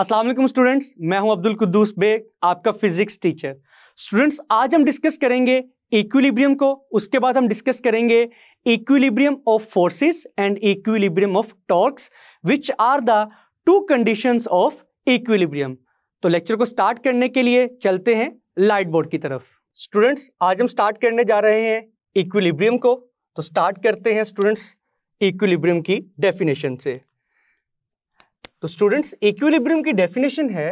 अस्सलाम वालेकुम स्टूडेंट्स मैं हूं अब्दुल कुद्दूस बेग आपका फिजिक्स टीचर स्टूडेंट्स आज हम डिस्कस करेंगे इक्विलिब्रियम को उसके बाद हम डिस्कस करेंगे equilibrium of forces and equilibrium of torques which are the two conditions of equilibrium तो लेक्चर को स्टार्ट करने के लिए चलते हैं लाइट बोर्ड की तरफ स्टूडेंट्स आज हम स्टार्ट करने जा रहे हैं इक्विलिब्रियम को तो स्टार्ट करते हैं स्टूडेंट्स इक्विलिब्रियम की डेफिनेशन से तो स्टूडेंट्स इक्विलिब्रियम की डेफिनेशन है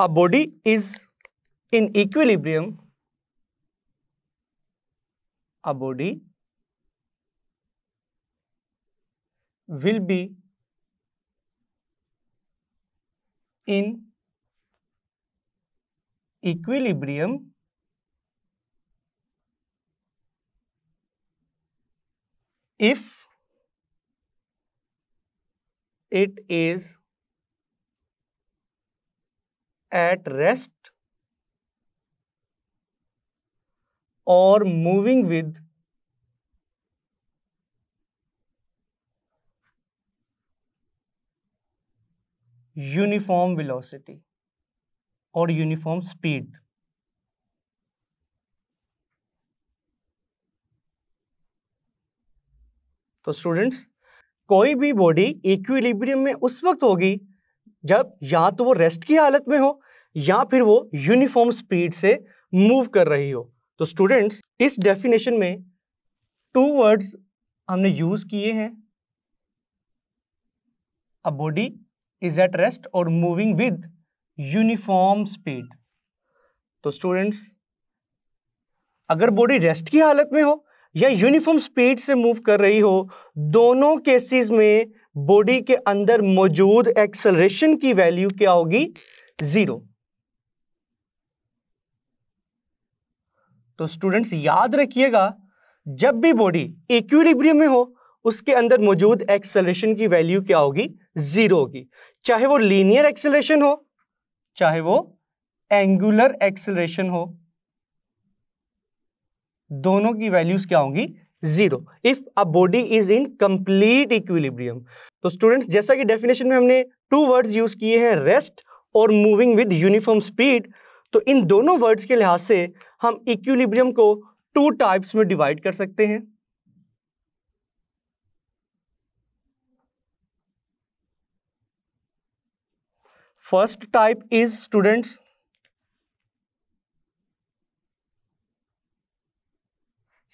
a body is in equilibrium a body will be in equilibrium if it is at rest or moving with uniform velocity. और यूनिफॉर्म स्पीड तो स्टूडेंट्स कोई भी बॉडी इक्विलिब्रियम में उस वक्त होगी जब या तो वो रेस्ट की हालत में हो या फिर वो यूनिफॉर्म स्पीड से मूव कर रही हो तो स्टूडेंट्स इस डेफिनेशन में टू वर्ड्स हमने यूज किए हैं a body is at rest और मूविंग विद यूनिफॉर्म स्पीड तो स्टूडेंट्स अगर बॉडी रेस्ट की हालत में हो या यूनिफॉर्म स्पीड से मूव कर रही हो दोनों केसेस में बॉडी के अंदर मौजूद एक्सलरेशन की वैल्यू क्या होगी जीरो तो स्टूडेंट्स याद रखिएगा जब भी बॉडी इक्विलिब्रियम में हो उसके अंदर मौजूद एक्सेलरेशन की वैल्यू क्या होगी जीरो होगी चाहे वो लीनियर एक्सेलरेशन हो चाहे वो एंगुलर एक्सलेशन हो दोनों की वैल्यूज क्या होंगी zero if a body is in complete equilibrium तो स्टूडेंट्स जैसा कि डेफिनेशन में हमने टू वर्ड्स यूज किए हैं रेस्ट और मूविंग विद यूनिफॉर्म स्पीड तो इन दोनों वर्ड्स के लिहाज से हम इक्विलिब्रियम को टू टाइप्स में डिवाइड कर सकते हैं First type is students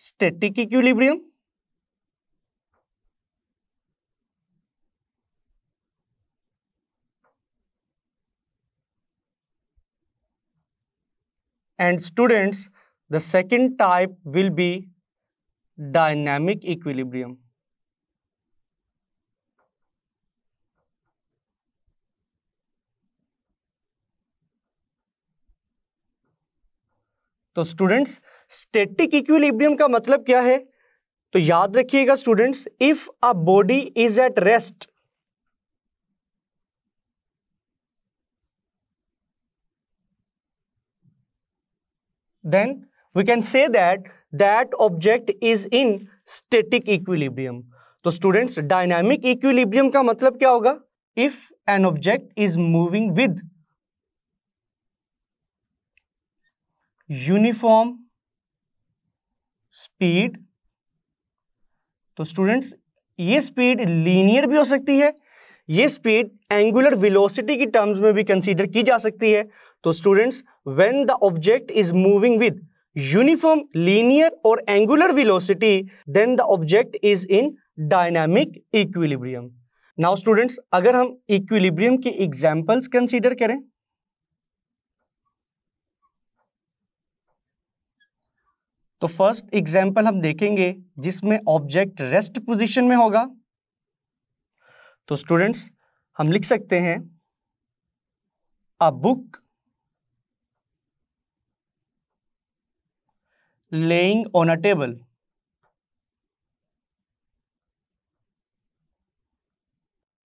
static equilibrium. And students, the second type will be dynamic equilibrium. तो स्टूडेंट्स स्टेटिक इक्विलिब्रियम का मतलब क्या है तो याद रखिएगा students if a body is at rest then we can say that that object is in static equilibrium तो students dynamic equilibrium का मतलब क्या होगा if an object is moving with uniform speed तो स्टूडेंट्स ये स्पीड लीनियर भी हो सकती है ये स्पीड एंगुलर वेलोसिटी की टर्म्स में भी कंसीडर की जा सकती है तो students when the object is moving with uniform linear और angular velocity then the object is in dynamic equilibrium now students अगर हम इक्विलिब्रियम की एग्जाम्पल्स कंसिडर करें तो फर्स्ट एग्जाम्पल हम देखेंगे जिसमें ऑब्जेक्ट रेस्ट पोजीशन में होगा तो स्टूडेंट्स हम लिख सकते हैं a book lying on a table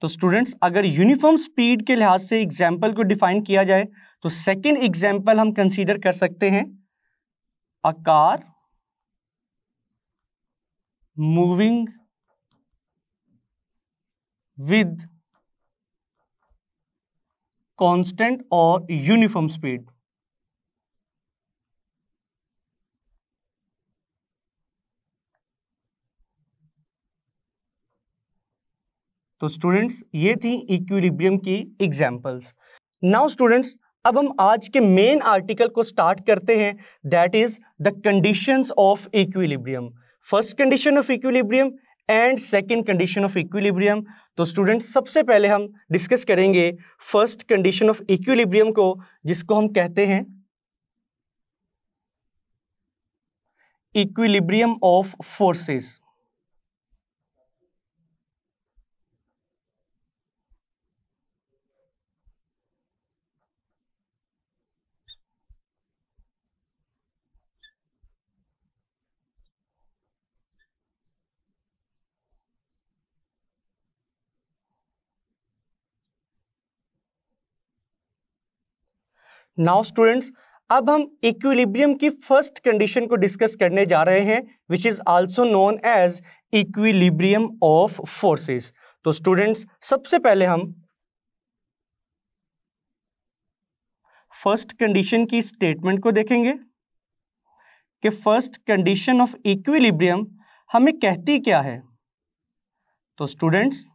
तो स्टूडेंट्स अगर यूनिफॉर्म स्पीड के लिहाज से एग्जाम्पल को डिफाइन किया जाए तो सेकेंड एग्जाम्पल हम कंसीडर कर सकते हैं a car moving with constant और यूनिफॉर्म स्पीड तो स्टूडेंट्स ये थी इक्विलिब्रियम की एग्जांपल्स नाउ स्टूडेंट्स अब हम आज के मेन आर्टिकल को स्टार्ट करते हैं that is the conditions of equilibrium first condition of equilibrium and second condition of equilibrium तो स्टूडेंट सबसे पहले हम डिस्कस करेंगे फर्स्ट कंडीशन ऑफ इक्विलिब्रियम को जिसको हम कहते हैं equilibrium of forces now students अब हम इक्विलिब्रियम की फर्स्ट कंडीशन को डिस्कस करने जा रहे हैं which is also known as equilibrium of forces तो स्टूडेंट्स सबसे पहले हम फर्स्ट कंडीशन की स्टेटमेंट को देखेंगे कि फर्स्ट कंडीशन ऑफ इक्विलिब्रियम हमें कहती क्या है तो students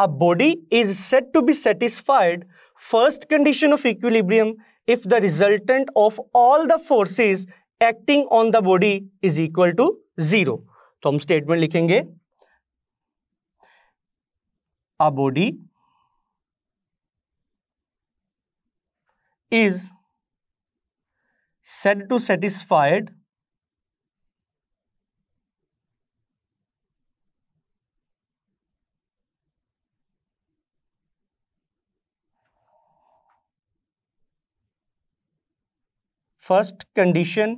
a body is said to be satisfied first condition of equilibrium if the resultant of all the forces acting on the body is equal to zero तो हम statement लिखेंगे a body is said to satisfied first condition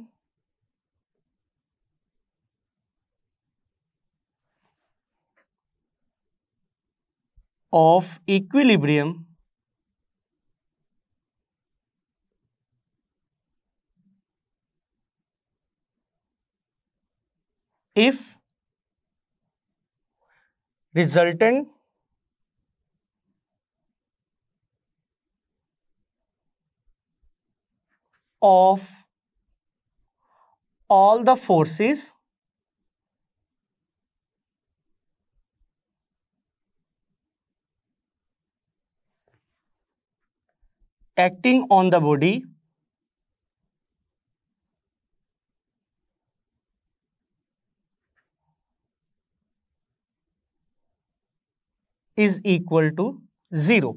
of equilibrium if resultant of all the forces acting on the body is equal to 0.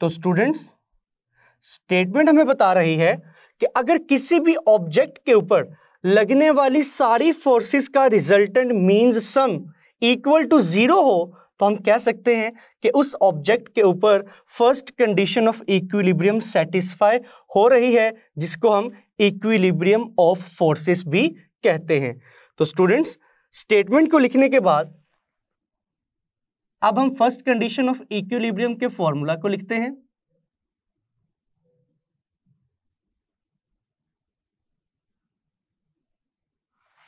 तो students statement हमें बता रही है कि अगर किसी भी ऑब्जेक्ट के ऊपर लगने वाली सारी फोर्सेस का resultant means sum equal to zero हो तो हम कह सकते हैं कि उस ऑब्जेक्ट के ऊपर first condition of equilibrium satisfy हो रही है जिसको हम इक्विलिब्रियम ऑफ फोर्सेस भी कहते हैं तो स्टूडेंट्स स्टेटमेंट को लिखने के बाद अब हम फर्स्ट कंडीशन ऑफ इक्विलिब्रियम के फॉर्मूला को लिखते हैं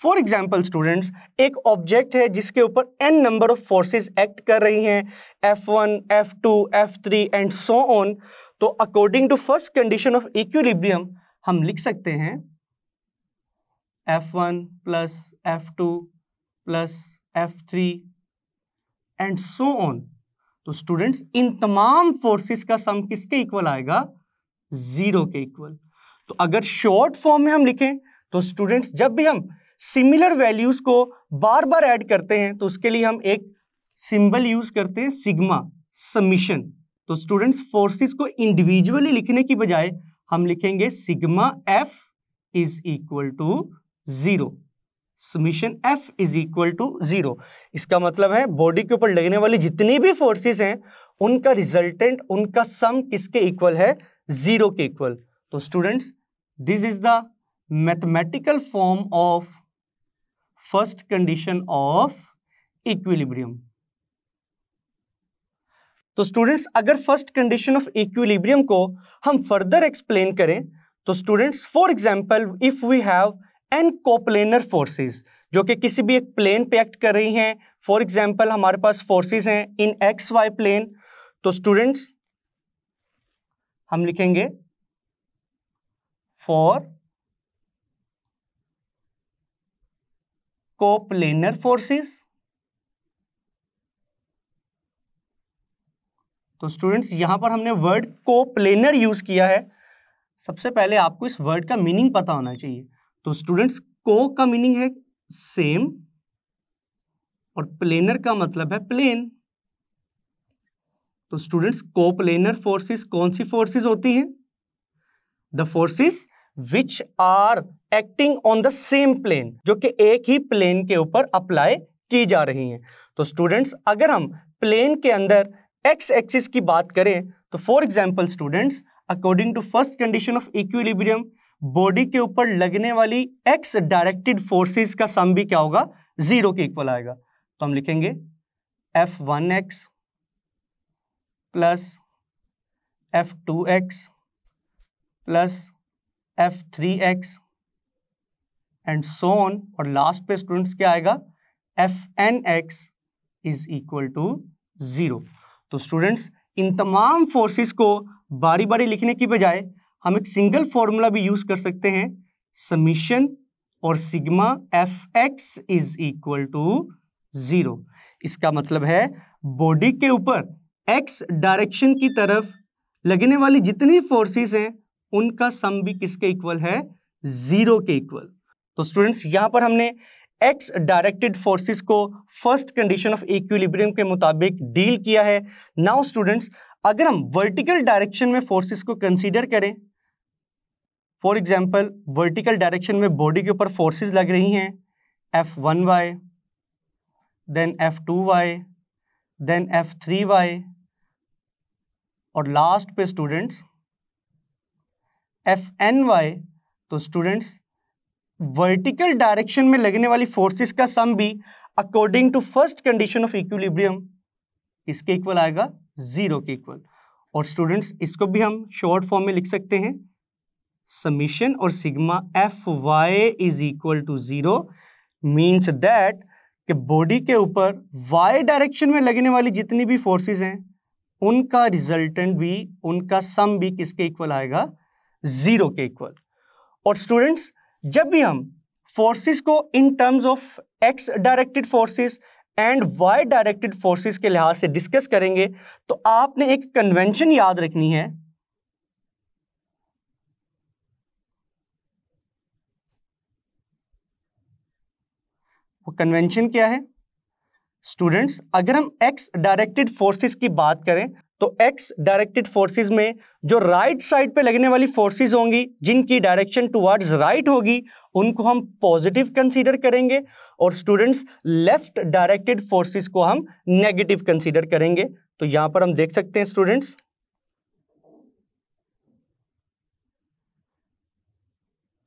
फॉर एग्जाम्पल स्टूडेंट्स एक ऑब्जेक्ट है जिसके ऊपर N number of forces act कर रही हैं F one F two F three and so on तो according to first condition of equilibrium हम लिख सकते हैं F one plus F two plus F three and so on तो students इन तमाम फोर्सेस का सम किसके इक्वल आएगा जीरो के इक्वल तो अगर शॉर्ट फॉर्म में हम लिखें तो स्टूडेंट्स जब भी हम सिमिलर वैल्यूज को बार बार ऐड करते हैं तो उसके लिए हम एक सिंबल यूज करते हैं सिग्मा समिशन तो स्टूडेंट्स फोर्सेस को इंडिविजुअली लिखने की बजाय हम लिखेंगे sigma F is equal to zero summation F is equal to zero इसका मतलब है बॉडी के ऊपर लगने वाली जितनी भी फोर्सेस हैं उनका रिजल्टेंट उनका सम किसके इक्वल है जीरो के इक्वल तो students this is the mathematical form of first condition of equilibrium तो स्टूडेंट्स अगर फर्स्ट कंडीशन ऑफ इक्विलिब्रियम को हम फर्दर एक्सप्लेन करें तो students for example if we have and coplanar forces जो कि किसी भी एक प्लेन पे एक्ट कर रही हैं फॉर एग्जांपल हमारे पास फोर्सेस हैं इन एक्स वाई प्लेन तो स्टूडेंट्स हम लिखेंगे फॉर कोप्लेनर फोर्सेस तो स्टूडेंट्स यहां पर हमने वर्ड कोप्लेनर यूज किया है सबसे पहले आपको इस वर्ड का मीनिंग पता होना चाहिए तो स्टूडेंट्स को का मीनिंग है सेम और प्लेनर का मतलब है प्लेन तो स्टूडेंट्स को प्लेनर फोर्सेस कौन सी फोर्सेस होती हैं the forces which are acting on the same plane जो कि एक ही प्लेन के ऊपर अप्लाई की जा रही हैं तो स्टूडेंट्स अगर हम प्लेन के अंदर एक्स एक्सिस की बात करें तो for example students according to first condition of equilibrium body के ऊपर लगने वाली एक्स डायरेक्टेड फोर्सेस का सम भी क्या होगा जीरो के इक्वल आएगा तो हम लिखेंगे F one X plus F two X plus F three X and so on और लास्ट पे स्टूडेंट्स क्या आएगा F N X is equal to zero तो स्टूडेंट्स इन तमाम फोर्सेस को बारी बारी लिखने की बजाय हम एक सिंगल फॉर्मूला भी यूज कर सकते हैं समीशन और sigma F X is equal to zero इसका मतलब है बॉडी के ऊपर एक्स डायरेक्शन की तरफ लगने वाली जितनी फोर्सेस हैं उनका सम भी किसके इक्वल है जीरो के इक्वल तो स्टूडेंट्स यहां पर हमने एक्स डायरेक्टेड फोर्सेस को फर्स्ट कंडीशन ऑफ इक्विलिब्रियम के मुताबिक डील किया है नाउ स्टूडेंट्स अगर हम वर्टिकल डायरेक्शन में फोर्सेस को कंसीडर करें फॉर एग्जाम्पल वर्टिकल डायरेक्शन में बॉडी के ऊपर फोर्सेज लग रही हैं F one Y then F two Y then F three Y और लास्ट पे स्टूडेंट्स एफ एन वाई तो स्टूडेंट्स वर्टिकल डायरेक्शन में लगने वाली फोर्सेस का सम भी according to first condition of equilibrium इसके इक्वल आएगा जीरो के इक्वल और स्टूडेंट्स इसको भी हम शॉर्ट फॉर्म में लिख सकते हैं समीशन और sigma F Y is equal to zero means that कि बॉडी के ऊपर वाई डायरेक्शन में लगने वाली जितनी भी फोर्सेस हैं उनका रिजल्टेंट भी उनका सम भी किसके इक्वल आएगा ज़ीरो के इक्वल और स्टूडेंट्स जब भी हम फोर्सेस को in terms of X directed forces and Y directed forces के लिहाज से डिस्कस करेंगे तो आपने एक कन्वेंशन याद रखनी है वो कन्वेंशन क्या है स्टूडेंट्स अगर हम एक्स डायरेक्टेड फोर्सेस की बात करें तो एक्स डायरेक्टेड फोर्सेस में जो राइट right साइड पे लगने वाली फोर्सेस होंगी जिनकी डायरेक्शन टुवर्ड्स राइट होगी उनको हम पॉजिटिव कंसीडर करेंगे और स्टूडेंट्स लेफ्ट डायरेक्टेड फोर्सेस को हम नेगेटिव कंसीडर करेंगे तो यहां पर हम देख सकते हैं स्टूडेंट्स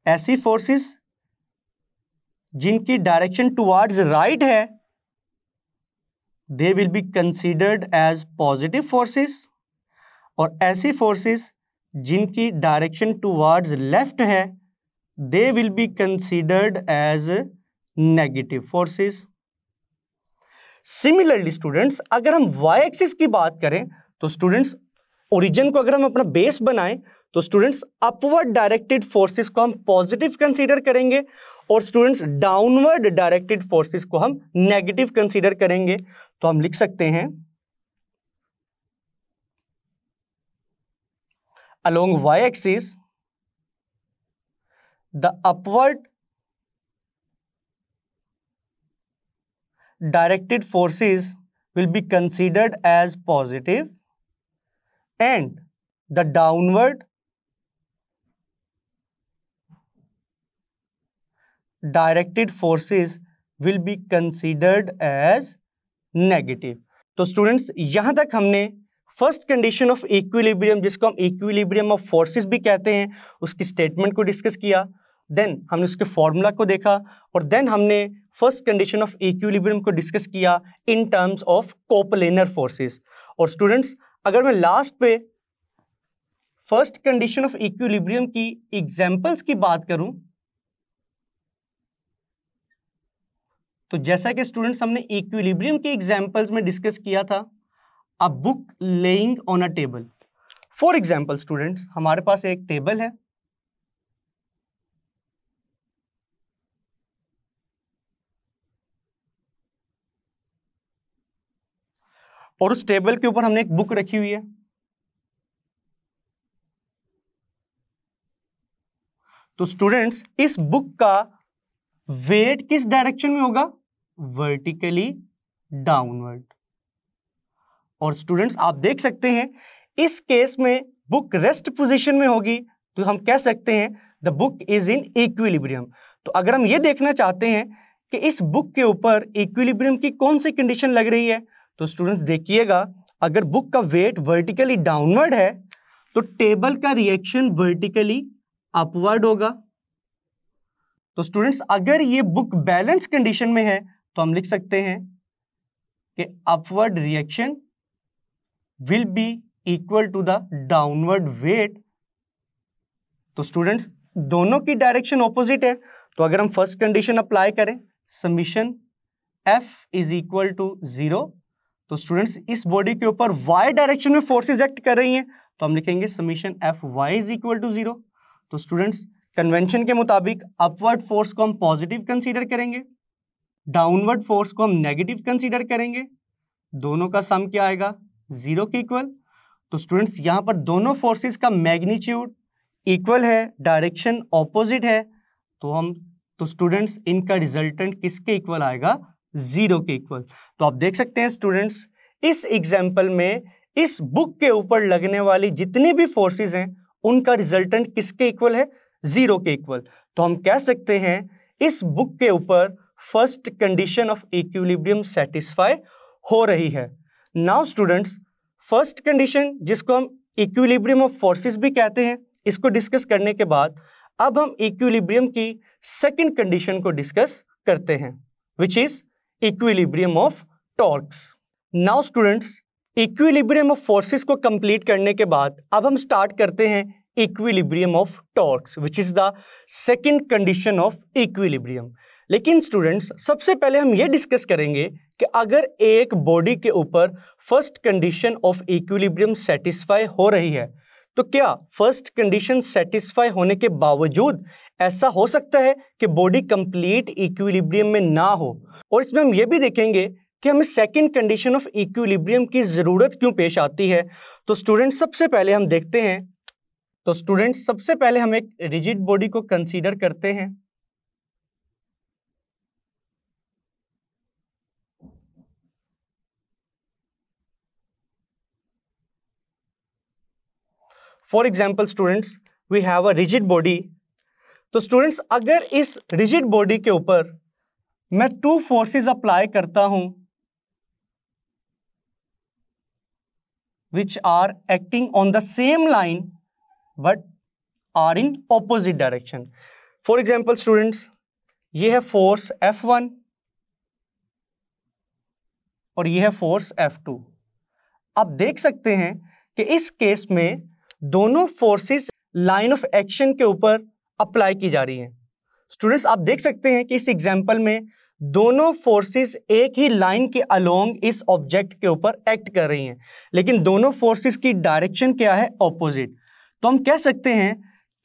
ऐसी फोर्सेस जिनकी डायरेक्शन टुवार्ड्स राइट है they will be considered as positive forces और ऐसी फोर्सेस जिनकी डायरेक्शन टुवार्ड्स लेफ्ट है they will be considered as negative forces similarly students अगर हम वाई एक्सिस की बात करें तो स्टूडेंट्स ओरिजिन को अगर हम अपना बेस बनाएं तो स्टूडेंट्स अपवर्ड डायरेक्टेड फोर्सेस को हम पॉजिटिव कंसीडर करेंगे और स्टूडेंट्स डाउनवर्ड डायरेक्टेड फोर्सेस को हम नेगेटिव कंसीडर करेंगे तो हम लिख सकते हैं along Y axis the upward directed forces will be considered as positive and the downward directed forces will be considered as negative. तो स्टूडेंट्स यहां तक हमने फर्स्ट कंडीशन ऑफ इक्विलिब्रियम जिसको हम इक्विलिब्रियम ऑफ फोर्सेस भी कहते हैं उसकी स्टेटमेंट को डिस्कस किया देन हमने उसके फॉर्मूला को देखा और देन हमने फर्स्ट कंडीशन ऑफ इक्विलिब्रियम को डिस्कस किया in terms of coplanar forces और स्टूडेंट्स अगर मैं लास्ट पे फर्स्ट कंडीशन ऑफ इक्विलिब्रियम की एग्जाम्पल्स की बात करूं तो जैसा कि स्टूडेंट्स हमने इक्विलिब्रियम के एग्जाम्पल्स में डिस्कस किया था a book lying on a table for example students हमारे पास एक टेबल है और उस टेबल के ऊपर हमने एक बुक रखी हुई है तो स्टूडेंट्स इस बुक का वेट किस डायरेक्शन में होगा वर्टिकली डाउनवर्ड और स्टूडेंट्स आप देख सकते हैं इस केस में बुक रेस्ट पोजीशन में होगी तो हम कह सकते हैं the book is in equilibrium तो अगर हम ये देखना चाहते हैं कि इस बुक के ऊपर इक्विलिब्रियम की कौन सी कंडीशन लग रही है तो स्टूडेंट्स देखिएगा अगर बुक का वेट वर्टिकली डाउनवर्ड है तो टेबल का रिएक्शन वर्टिकली अपवर्ड होगा तो स्टूडेंट्स अगर ये बुक बैलेंस कंडीशन में है तो हम लिख सकते हैं कि upward reaction will be equal to the downward weight तो स्टूडेंट्स दोनों की डायरेक्शन ऑपोजिट है तो अगर हम फर्स्ट कंडीशन अप्लाई करें summation F is equal to zero तो स्टूडेंट्स इस बॉडी के ऊपर वाई डायरेक्शन में फोर्सेज एक्ट कर रही हैं तो हम लिखेंगे summation F Y is equal to zero तो स्टूडेंट्स कन्वेंशन के मुताबिक अपवर्ड फोर्स को हम पॉजिटिव कंसीडर करेंगे डाउनवर्ड फोर्स को हम नेगेटिव कंसीडर करेंगे दोनों का सम क्या आएगा जीरो के इक्वल तो स्टूडेंट्स यहाँ पर दोनों फोर्सेज का मैग्नीट्यूड इक्वल है डायरेक्शन ऑपोजिट है तो हम तो स्टूडेंट्स इनका रिजल्टेंट किसके इक्वल आएगा जीरो के इक्वल तो आप देख सकते हैं स्टूडेंट्स इस एग्जाम्पल में इस बुक के ऊपर लगने वाली जितनी भी फोर्सेज हैं उनका रिजल्टेंट किसके इक्वल है जीरो के इक्वल तो हम कह सकते हैं इस बुक के ऊपर first condition of equilibrium satisfy हो रही है नाउ स्टूडेंट्स फर्स्ट कंडीशन जिसको हम इक्विलिब्रियम ऑफ फोर्सेस भी कहते हैं इसको डिस्कस करने के बाद अब हम इक्विलिब्रियम की सेकंड कंडीशन को डिस्कस करते हैं which is equilibrium of torques now students equilibrium of forces को कंप्लीट करने के बाद अब हम स्टार्ट करते हैं equilibrium of torques which is the second condition of equilibrium लेकिन स्टूडेंट्स सबसे पहले हम ये डिस्कस करेंगे कि अगर एक बॉडी के ऊपर first condition of equilibrium satisfy हो रही है तो क्या फर्स्ट कंडीशन सेटिस्फाई होने के बावजूद ऐसा हो सकता है कि बॉडी कंप्लीट इक्विलिब्रियम में ना हो और इसमें हम ये भी देखेंगे कि हमें सेकंड कंडीशन ऑफ इक्विलिब्रियम की ज़रूरत क्यों पेश आती है तो स्टूडेंट्स सबसे पहले हम देखते हैं तो स्टूडेंट्स सबसे पहले हम एक रिजिड बॉडी को कंसीडर करते हैं for example students we have a rigid body तो स्टूडेंट्स अगर इस रिजिड बॉडी के ऊपर मैं टू फोर्सेस अप्लाई करता हूं which are acting on the same line but are in opposite direction for example students ये है फोर्स एफ वन और ये है फोर्स F2। आप देख सकते हैं कि इस केस में दोनों फोर्सेस लाइन ऑफ एक्शन के ऊपर अप्लाई की जा रही है स्टूडेंट्स आप देख सकते हैं कि इस एग्जाम्पल में दोनों फोर्सेस एक ही लाइन के अलोंग इस ऑब्जेक्ट के ऊपर एक्ट कर रही हैं लेकिन दोनों फोर्सेस की डायरेक्शन क्या है ऑपोजिट तो हम कह सकते हैं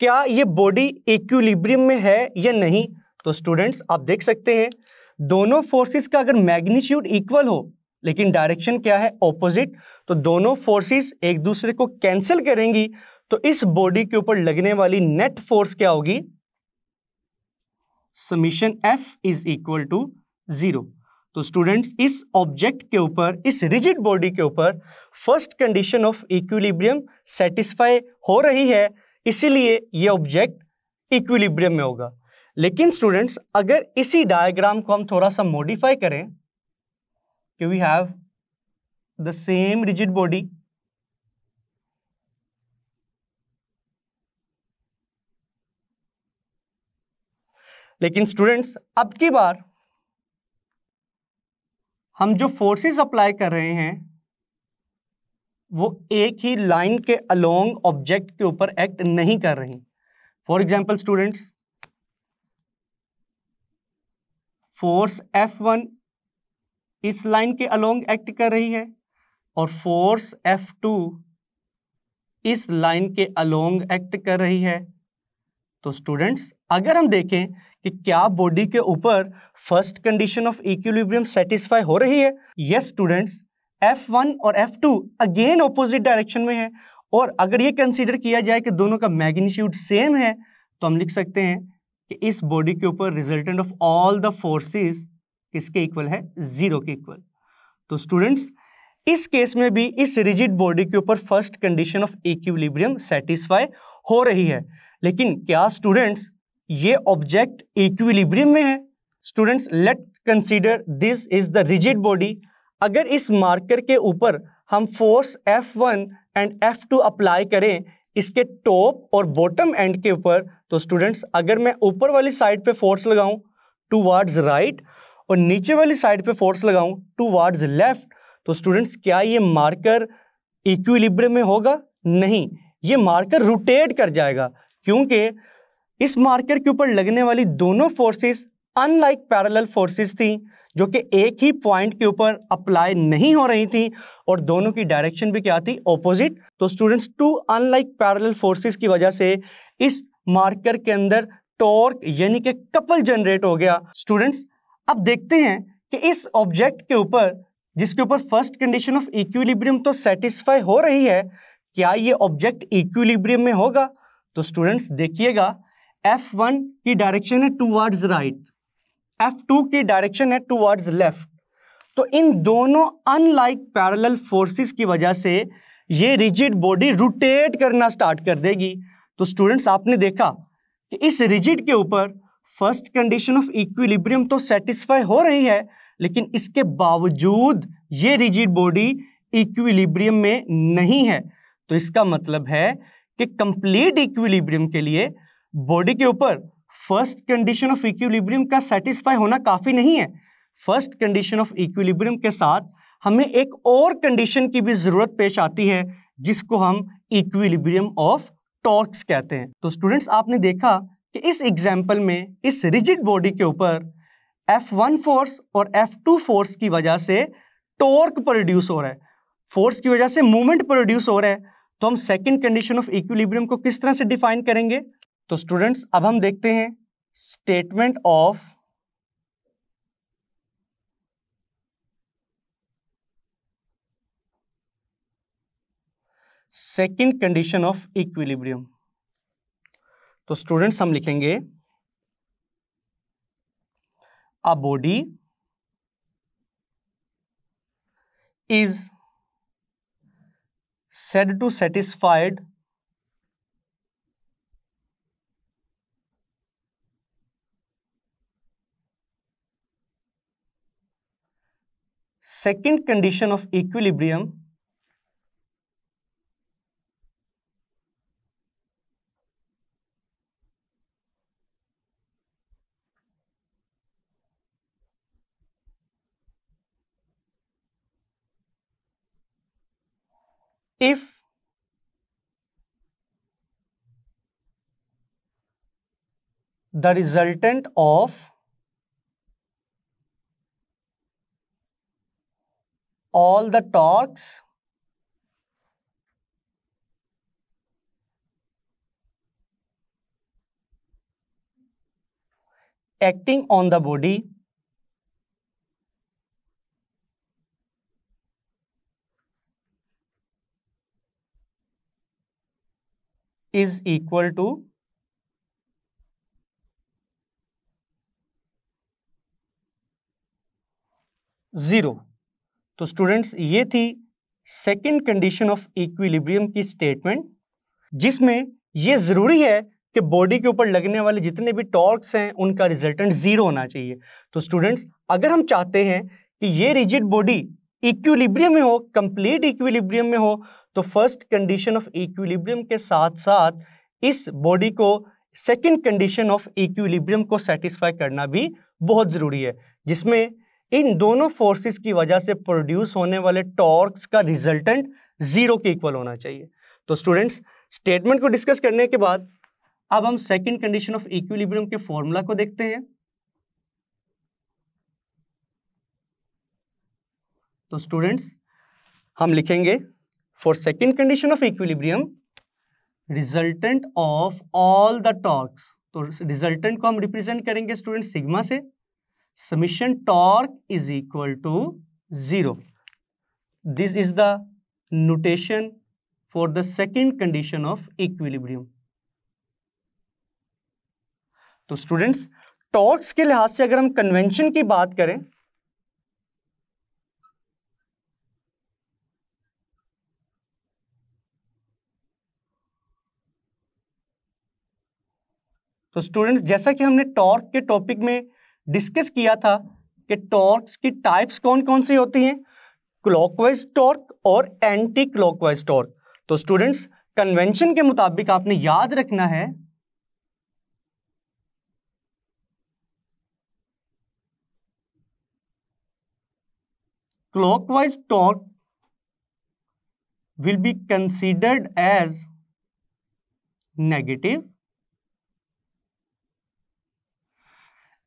क्या ये बॉडी इक्विलिब्रियम में है या नहीं तो स्टूडेंट्स आप देख सकते हैं दोनों फोर्सेस का अगर मैग्नीट्यूड इक्वल हो लेकिन डायरेक्शन क्या है ऑपोजिट तो दोनों फोर्सेस एक दूसरे को कैंसिल करेंगी तो इस बॉडी के ऊपर लगने वाली नेट फोर्स क्या होगी summation F is equal to zero तो स्टूडेंट्स इस ऑब्जेक्ट के ऊपर इस रिजिड बॉडी के ऊपर first condition of equilibrium satisfy हो रही है इसीलिए ये ऑब्जेक्ट इक्विलिब्रियम में होगा लेकिन स्टूडेंट्स अगर इसी डायग्राम को हम थोड़ा सा मॉडिफाई करें कि we have the same rigid body लेकिन स्टूडेंट्स अब की बार हम जो फोर्सेस अप्लाई कर रहे हैं वो एक ही लाइन के अलोंग ऑब्जेक्ट के ऊपर एक्ट नहीं कर रही for example students force F one इस लाइन के अलोंग एक्ट कर रही है और फोर्स एफ टू इस लाइन के अलोंग एक्ट कर रही है तो स्टूडेंट्स अगर हम देखें कि क्या बॉडी के ऊपर first condition of equilibrium satisfy हो रही है यस स्टूडेंट्स F1 और F2 अगेन ऑपोजिट डायरेक्शन में है और अगर ये कंसीडर किया जाए कि दोनों का मैग्नीट्यूड सेम है तो हम लिख सकते हैं कि इस बॉडी के ऊपर resultant of all the forces किसके इक्वल है जीरो के इक्वल तो स्टूडेंट्स इस केस में भी इस रिजिड बॉडी के ऊपर first condition of equilibrium satisfy हो रही है लेकिन क्या स्टूडेंट्स ये ऑब्जेक्ट इक्विलिब्रियम में है students let consider this is the rigid body अगर इस मार्कर के ऊपर हम force F1 and F2 apply करें इसके टॉप और बॉटम एंड के ऊपर तो स्टूडेंट्स अगर मैं ऊपर वाली साइड पे फोर्स लगाऊं टू वार्ड्स राइट और नीचे वाली साइड पे फोर्स लगाऊं टू वार्ड्स लेफ्ट तो स्टूडेंट्स क्या ये मार्कर इक्विलिब्रियम में होगा नहीं ये मार्कर रोटेट कर जाएगा क्योंकि इस मार्केट के ऊपर लगने वाली दोनों फोर्सेस अनलाइक पैरेलल फोर्सेस थी जो कि एक ही पॉइंट के ऊपर अप्लाई नहीं हो रही थी और दोनों की डायरेक्शन भी क्या थी ऑपोजिट तो students two unlike parallel forces की वजह से इस मार्कर के अंदर टॉर्क यानी कि कपल जनरेट हो गया स्टूडेंट्स अब देखते हैं कि इस ऑब्जेक्ट के ऊपर जिसके ऊपर फर्स्ट कंडीशन ऑफ इक्विलिब्रियम तो सेटिस्फाई हो रही है क्या ये ऑब्जेक्ट इक्विलिब्रियम में होगा तो स्टूडेंट्स देखिएगा एफ वन की डायरेक्शन है towards right F two की डायरेक्शन है टू वर्ड्स लेफ्ट तो इन दोनों अनलाइक पैरेलल फोर्सेस की वजह से ये रिजिड बॉडी रोटेट करना स्टार्ट कर देगी तो स्टूडेंट्स आपने देखा कि इस रिजिड के ऊपर फर्स्ट कंडीशन ऑफ इक्विलिब्रियम तो सेटिस्फाई हो रही है लेकिन इसके बावजूद ये रिजिड बॉडी इक्विलिब्रियम में नहीं है तो इसका मतलब है कि कंप्लीट इक्विलिब्रियम के लिए बॉडी के ऊपर फर्स्ट कंडीशन ऑफ इक्विलिब्रियम का सेटिस्फाई होना काफ़ी नहीं है फर्स्ट कंडीशन ऑफ इक्विलिब्रियम के साथ हमें एक और कंडीशन की भी ज़रूरत पेश आती है जिसको हम इक्विलिब्रियम ऑफ टॉर्क्स कहते हैं तो स्टूडेंट्स आपने देखा कि इस एग्जाम्पल में इस रिजिड बॉडी के ऊपर एफ वन फोर्स और एफ टू फोर्स की वजह से टॉर्क प्रोड्यूस हो रहा है फोर्स की वजह से मूवमेंट प्रोड्यूस हो रहा है तो हम सेकंड कंडीशन ऑफ इक्विलिब्रियम को किस तरह से डिफाइन करेंगे तो स्टूडेंट्स अब हम देखते हैं statement of second condition of equilibrium तो स्टूडेंट्स हम लिखेंगे a body is said to satisfied second condition of equilibrium if the resultant of all the torques acting on the body is equal to zero. तो students ये थी second condition of equilibrium की statement जिसमें ये ज़रूरी है कि body के ऊपर लगने वाले जितने भी टॉर्क्स हैं उनका रिजल्टेंट ज़ीरो होना चाहिए तो स्टूडेंट्स अगर हम चाहते हैं कि ये रिजिड बॉडी इक्विलिब्रियम में हो कंप्लीट इक्विलिब्रियम में हो तो फर्स्ट कंडीशन ऑफ इक्विलिब्रियम के साथ साथ इस बॉडी को सेकंड कंडीशन ऑफ इक्विलिब्रियम को सेटिस्फाई करना भी बहुत ज़रूरी है जिसमें इन दोनों फोर्सेस की वजह से प्रोड्यूस होने वाले टॉर्क्स का रिजल्टेंट जीरो के इक्वल होना चाहिए तो स्टूडेंट्स स्टेटमेंट को डिस्कस करने के बाद अब हम सेकंड कंडीशन ऑफ इक्विलिब्रियम के फॉर्मूला को देखते हैं तो स्टूडेंट्स हम लिखेंगे for second condition of equilibrium resultant of all the torques तो रिजल्टेंट को हम रिप्रेजेंट करेंगे स्टूडेंट सिग्मा से submission torque is equal to 0 this is the notation for the second condition of equilibrium तो स्टूडेंट्स टॉर्क्स के लिहाज से अगर हम कन्वेंशन की बात करें तो स्टूडेंट्स जैसा कि हमने टॉर्क के टॉपिक में डिस्कस किया था कि टॉर्क्स की टाइप्स कौन कौन सी होती हैं क्लॉकवाइज टॉर्क और एंटी क्लॉकवाइज टॉर्क तो स्टूडेंट्स कन्वेंशन के मुताबिक आपने याद रखना है clockwise torque will be considered as negative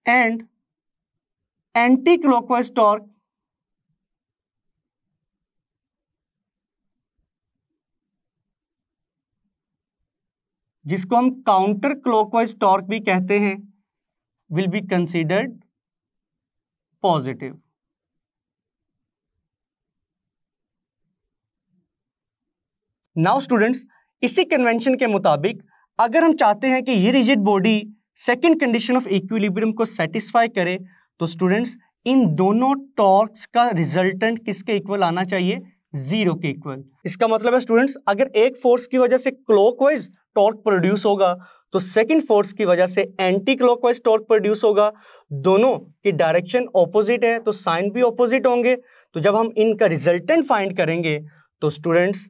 and anti clockwise torque जिसको हम काउंटर क्लॉकवाइज टॉर्क भी कहते हैं will be considered positive now students इसी कन्वेंशन के मुताबिक अगर हम चाहते हैं कि ये rigid body second condition of equilibrium को सेटिस्फाई करे तो स्टूडेंट्स इन दोनों टॉर्क्स का रिजल्टेंट किसके इक्वल आना चाहिए जीरो के इक्वल इसका मतलब है स्टूडेंट्स अगर एक फोर्स की वजह से क्लॉकवाइज टॉर्क प्रोड्यूस होगा तो सेकंड फोर्स की वजह से एंटी क्लॉकवाइज टॉर्क प्रोड्यूस होगा दोनों की डायरेक्शन ऑपोजिट है तो साइन भी ऑपोजिट होंगे तो जब हम इनका रिजल्टेंट फाइंड करेंगे तो स्टूडेंट्स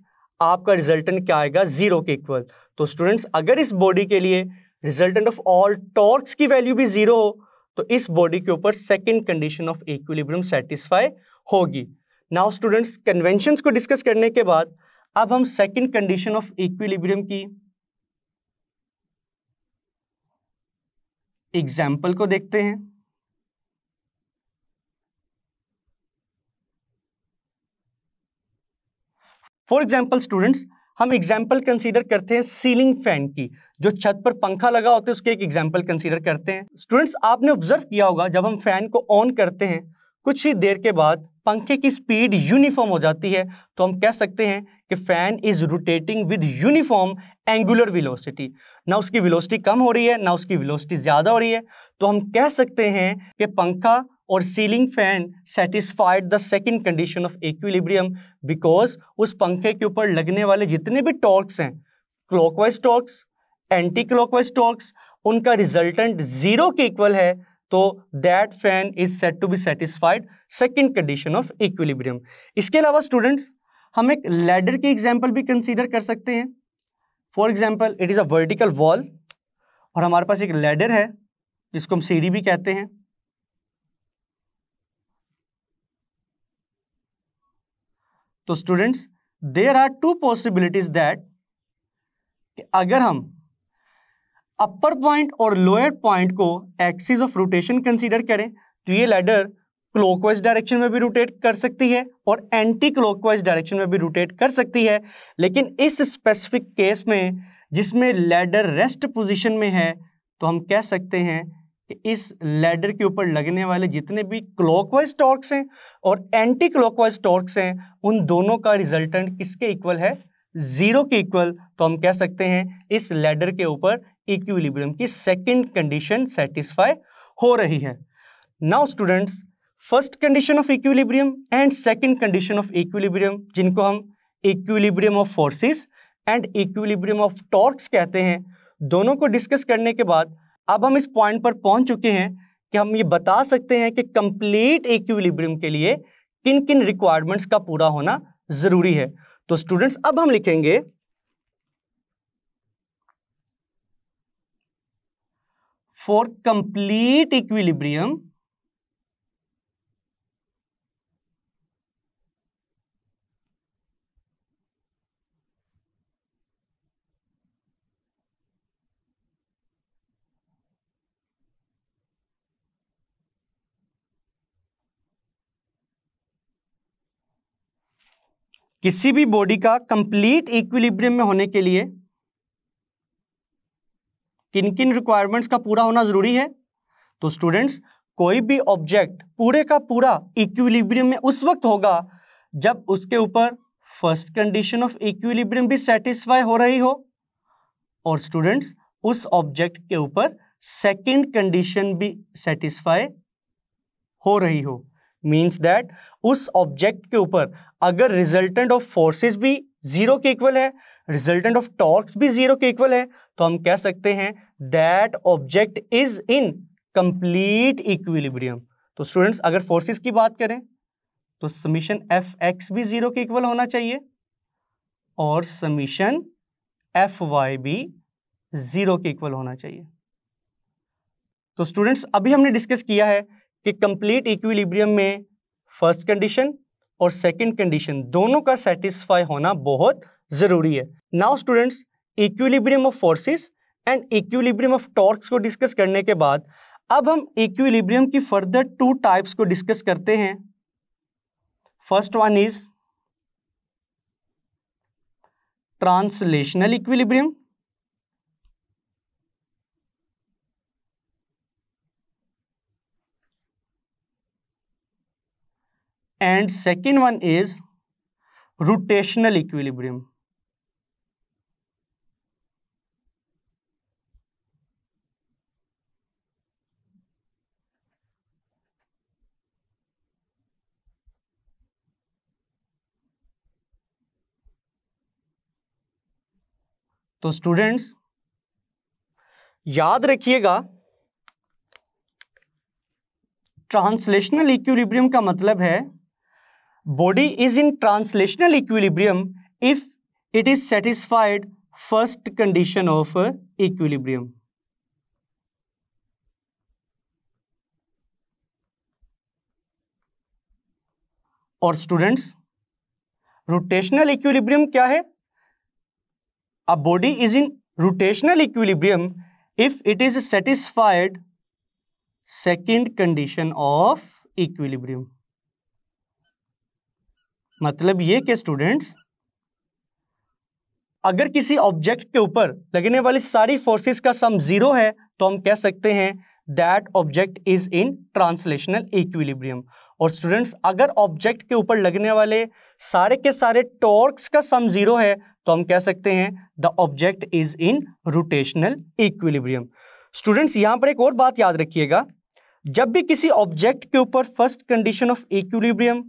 आपका रिजल्टेंट क्या आएगा जीरो के इक्वल तो स्टूडेंट्स अगर इस बॉडी के लिए रिजल्टेंट ऑफ ऑल टॉर्क्स की वैल्यू भी जीरो हो तो इस बॉडी के ऊपर second condition of equilibrium satisfy होगी नाउ स्टूडेंट्स कन्वेंशन को डिस्कस करने के बाद अब हम सेकेंड कंडीशन ऑफ इक्विलिब्रियम की एग्जाम्पल को देखते हैं फॉर एग्जाम्पल स्टूडेंट्स हम एग्जाम्पल कंसीडर करते हैं सीलिंग फैन की जो छत पर पंखा लगा होता है उसके एक एग्जाम्पल कंसीडर करते हैं स्टूडेंट्स आपने ऑब्जर्व किया होगा जब हम फैन को ऑन करते हैं कुछ ही देर के बाद पंखे की स्पीड यूनिफॉर्म हो जाती है तो हम कह सकते हैं कि fan is rotating with uniform angular velocity ना उसकी विलोसिटी कम हो रही है ना उसकी विलोसिटी ज़्यादा हो रही है तो हम कह सकते हैं कि पंखा और ceiling fan satisfied the second condition of equilibrium because उस पंखे के ऊपर लगने वाले जितने भी टॉर्क्स हैं clockwise torques anti clockwise torques उनका रिजल्टेंट जीरो के इक्वल है तो that fan is set to be satisfied second condition of equilibrium इसके अलावा स्टूडेंट्स हम एक लैडर की एग्जाम्पल भी कंसिडर कर सकते हैं for example it is a vertical wall और हमारे पास एक लैडर है जिसको हम सीढ़ी भी कहते हैं तो students there are two possibilities that अगर हम अपर पॉइंट और लोअर पॉइंट को एक्सिस ऑफ रोटेशन कंसीडर करें तो ये लैडर क्लॉकवाइज डायरेक्शन में भी रोटेट कर सकती है और एंटी क्लॉकवाइज डायरेक्शन में भी रोटेट कर सकती है लेकिन इस स्पेसिफिक केस में जिसमें लेडर रेस्ट पोजीशन में है तो हम कह सकते हैं कि इस लेडर के ऊपर लगने वाले जितने भी क्लॉकवाइज टॉर्क्स हैं और एंटी क्लॉकवाइज टॉर्क्स हैं उन दोनों का रिजल्टेंट किसके इक्वल है जीरो के इक्वल तो हम कह सकते हैं इस लेडर के ऊपर इक्विलिब्रियम की सेकंड कंडीशन सेटिस्फाई हो रही है now students first condition of equilibrium and second condition of equilibrium जिनको हम equilibrium of forces and equilibrium of torques कहते हैं दोनों को डिस्कस करने के बाद अब हम इस पॉइंट पर पहुंच चुके हैं कि हम ये बता सकते हैं कि कंप्लीट इक्विलिब्रियम के लिए किन किन रिक्वायरमेंट्स का पूरा होना जरूरी है तो स्टूडेंट्स अब हम लिखेंगे फॉर कंप्लीट इक्विलिब्रियम किसी भी बॉडी का कंप्लीट इक्विलिब्रियम में होने के लिए किन किन रिक्वायरमेंट्स का पूरा होना जरूरी है तो स्टूडेंट्स कोई भी ऑब्जेक्ट पूरे का पूरा इक्विलिब्रियम में उस वक्त होगा जब उसके ऊपर फर्स्ट कंडीशन ऑफ इक्विलिब्रियम भी सेटिस्फाई हो रही हो और स्टूडेंट्स उस ऑब्जेक्ट के ऊपर सेकंड कंडीशन भी सेटिस्फाई हो रही हो मीन्स दैट उस ऑब्जेक्ट के ऊपर अगर रिजल्टेंट ऑफ फोर्सेस भी जीरो के इक्वल है रिजल्टेंट ऑफ टॉर्क्स भी जीरो के इक्वल है तो हम कह सकते हैं that object is in complete equilibrium तो स्टूडेंट्स अगर फोर्सेस की बात करें तो समीशन एफ एक्स भी जीरो के इक्वल होना चाहिए और समीशन एफ वाई भी जीरो के इक्वल होना चाहिए तो स्टूडेंट्स अभी हमने डिस्कस किया है कि कंप्लीट इक्विलिब्रियम में फर्स्ट कंडीशन और सेकंड कंडीशन दोनों का सेटिस्फाई होना बहुत ज़रूरी है now students equilibrium of forces and equilibrium of torques को डिस्कस करने के बाद अब हम इक्विलिब्रियम की फर्दर टू टाइप्स को डिस्कस करते हैं first one is translational equilibrium and second one is rotational equilibrium तो स्टूडेंट्स याद रखिएगा ट्रांसलेशनल इक्विलिब्रियम का मतलब है body is in translational equilibrium if it is satisfied first condition of equilibrium और स्टूडेंट्स रोटेशनल इक्विलिब्रियम क्या है a body is in rotational equilibrium if it is satisfied second condition of equilibrium मतलब ये कि students अगर किसी object के ऊपर लगने वाली सारी फोर्सेस का सम जीरो है तो हम कह सकते हैं that object is in translational equilibrium और स्टूडेंट्स अगर ऑब्जेक्ट के ऊपर लगने वाले सारे के सारे टॉर्क्स का सम जीरो है तो हम कह सकते हैं the object is in rotational equilibrium students यहां पर एक और बात याद रखिएगा जब भी किसी ऑब्जेक्ट के ऊपर first condition of equilibrium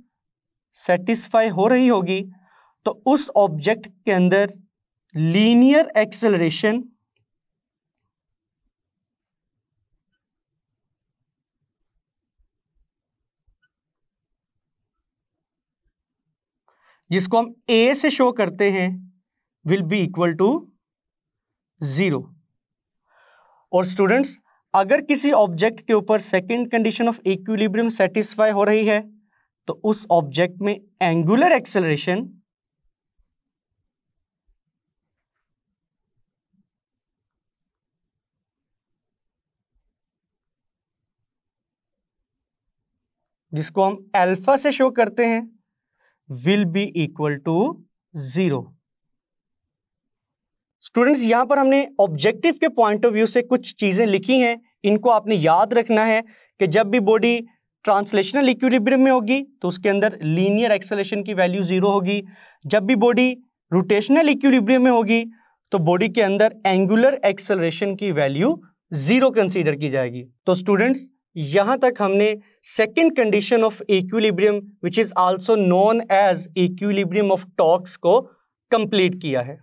satisfy हो रही होगी तो उस ऑब्जेक्ट के अंदर लीनियर एक्सेलरेशन जिसको हम ए से शो करते हैं will be equal to zero और स्टूडेंट्स अगर किसी ऑब्जेक्ट के ऊपर second condition of equilibrium satisfy हो रही है तो उस ऑब्जेक्ट में एंगुलर एक्सेलरेशन जिसको हम अल्फा से शो करते हैं will be equal to zero students यहां पर हमने ऑब्जेक्टिव के पॉइंट ऑफ व्यू से कुछ चीजें लिखी हैं इनको आपने याद रखना है कि जब भी बॉडी ट्रांसलेशनल इक्विलिब्रियम में होगी तो उसके अंदर लीनियर एक्सेलेशन की वैल्यू ज़ीरो होगी जब भी बॉडी रोटेशनल इक्विलिब्रियम में होगी तो बॉडी के अंदर एंगुलर एक्सेलरेशन की वैल्यू ज़ीरो कंसीडर की जाएगी तो स्टूडेंट्स यहाँ तक हमने second condition of equilibrium which is also known as equilibrium of torques को कंप्लीट किया है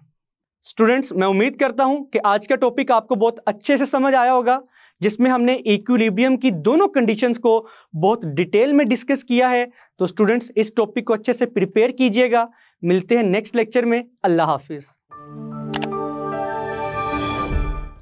स्टूडेंट्स मैं उम्मीद करता हूँ कि आज का टॉपिक आपको बहुत अच्छे से समझ आया होगा जिसमें हमने इक्विलिब्रियम की दोनों कंडीशंस को बहुत डिटेल में डिस्कस किया है तो स्टूडेंट्स इस टॉपिक को अच्छे से प्रिपेयर कीजिएगा मिलते हैं नेक्स्ट लेक्चर में अल्लाह हाफिज़